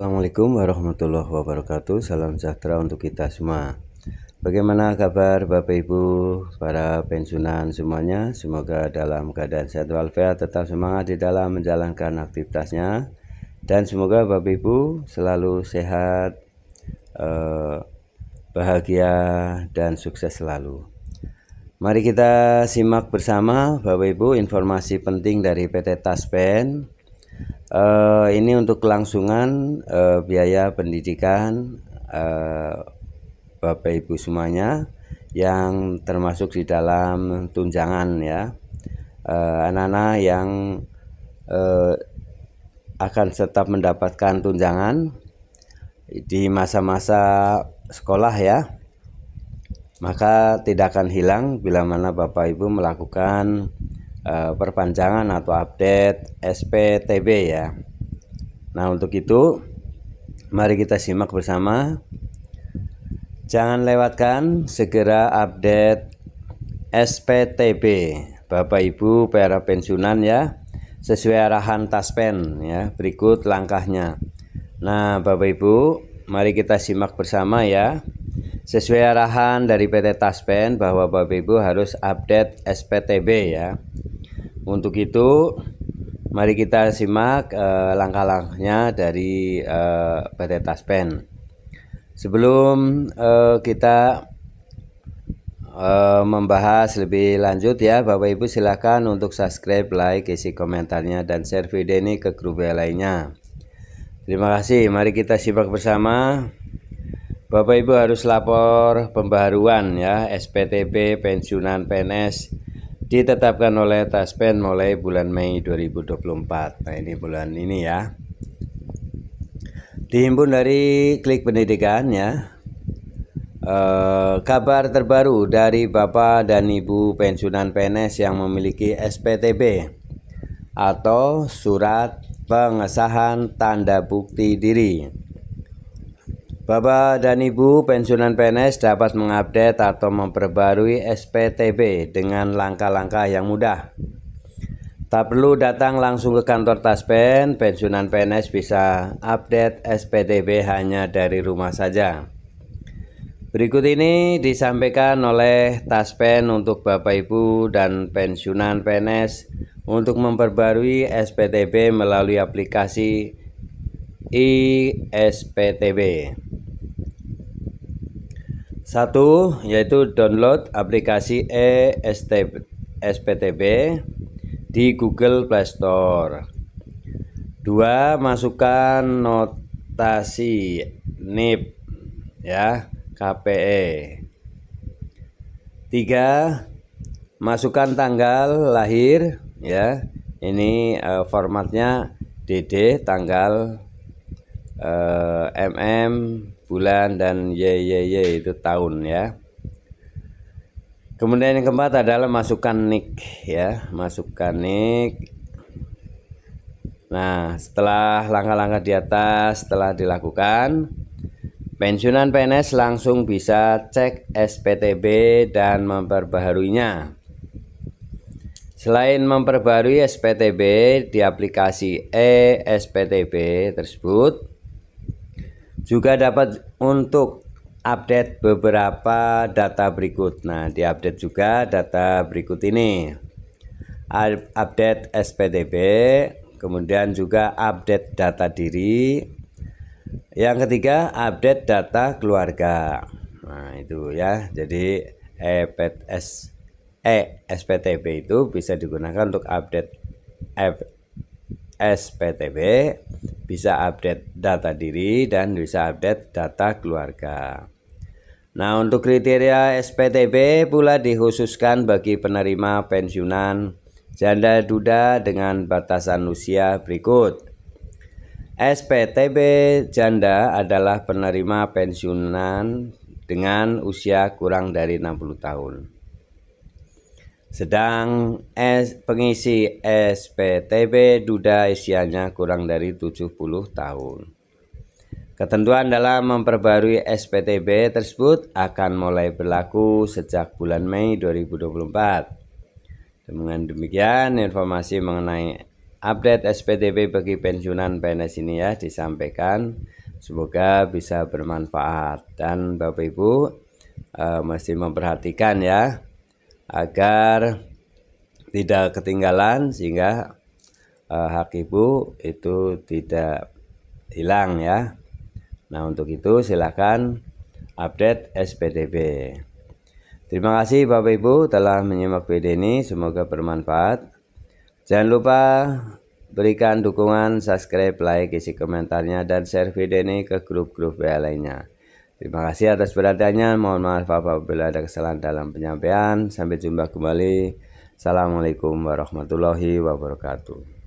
Assalamualaikum warahmatullahi wabarakatuh Salam sejahtera untuk kita semua Bagaimana kabar Bapak Ibu Para pensiunan semuanya Semoga dalam keadaan sehat walafiat Tetap semangat di dalam menjalankan aktivitasnya Dan semoga Bapak Ibu Selalu sehat eh, Bahagia Dan sukses selalu Mari kita simak bersama Bapak Ibu informasi penting dari PT Taspen uh, ini untuk kelangsungan uh, biaya pendidikan uh, Bapak Ibu semuanya yang termasuk di dalam tunjangan ya anak-anak uh, yang uh, akan tetap mendapatkan tunjangan di masa-masa sekolah ya maka tidak akan hilang bila mana Bapak Ibu melakukan Eh, perpanjangan atau update SPTB ya. Nah, untuk itu mari kita simak bersama. Jangan lewatkan segera update SPTB Bapak Ibu para pensiunan ya sesuai arahan Taspen ya berikut langkahnya. Nah, Bapak Ibu, mari kita simak bersama ya. Sesuai arahan dari PT Taspen bahwa Bapak Ibu harus update SPTB ya. Untuk itu, mari kita simak eh, langkah-langkahnya dari eh, PT Taspen. Sebelum eh, kita eh, membahas lebih lanjut ya Bapak Ibu silakan untuk subscribe, like, isi komentarnya dan share video ini ke grup lainnya Terima kasih, mari kita simak bersama Bapak Ibu harus lapor pembaruan ya SPTP, pensiunan PNS ditetapkan oleh Taspen mulai bulan Mei 2024. Nah, ini bulan ini ya. Dihimpun dari klik pendidikan ya. Eh, kabar terbaru dari Bapak dan Ibu pensiunan PNS yang memiliki SPTB atau surat pengesahan tanda bukti diri Bapak dan Ibu pensiunan PNS dapat mengupdate atau memperbarui SPTB dengan langkah-langkah yang mudah. Tak perlu datang langsung ke kantor Taspen, pensiunan PNS bisa update SPTB hanya dari rumah saja. Berikut ini disampaikan oleh Taspen untuk Bapak Ibu dan pensiunan PNS untuk memperbarui SPTB melalui aplikasi ISPTB. Satu yaitu download aplikasi ESPTB SPTB di Google Play Store. Dua, masukkan notasi NIP ya, KPE. Tiga, masukkan tanggal lahir ya. Ini uh, formatnya DD tanggal mm bulan dan YYY itu tahun ya kemudian yang keempat adalah masukkan nick ya masukkan nick nah setelah langkah-langkah di atas setelah dilakukan pensiunan PNS langsung bisa cek SPTB dan memperbaharunya Selain memperbarui SPTB di aplikasi e-SPTB tersebut, juga dapat untuk update beberapa data berikut. Nah, di update juga data berikut ini. Update SPTB, kemudian juga update data diri. Yang ketiga, update data keluarga. Nah, itu ya. Jadi Eps E SPTB e itu bisa digunakan untuk update SPTB bisa update data diri dan bisa update data keluarga. Nah, untuk kriteria SPTB pula dikhususkan bagi penerima pensiunan janda duda dengan batasan usia berikut. SPTB janda adalah penerima pensiunan dengan usia kurang dari 60 tahun. Sedang S, pengisi SPTB Duda isiannya kurang dari 70 tahun. Ketentuan dalam memperbarui SPTB tersebut akan mulai berlaku sejak bulan Mei 2024. Dengan demikian informasi mengenai update SPTB bagi pensiunan PNS ini ya disampaikan. Semoga bisa bermanfaat dan Bapak Ibu uh, masih memperhatikan ya agar tidak ketinggalan sehingga uh, hak ibu itu tidak hilang ya. Nah, untuk itu silahkan update SPTB. Terima kasih Bapak Ibu telah menyimak video ini, semoga bermanfaat. Jangan lupa berikan dukungan, subscribe, like, isi komentarnya, dan share video ini ke grup-grup WA lainnya. Terima kasih atas perhatiannya. Mohon maaf apabila ada kesalahan dalam penyampaian. Sampai jumpa kembali. Assalamualaikum warahmatullahi wabarakatuh.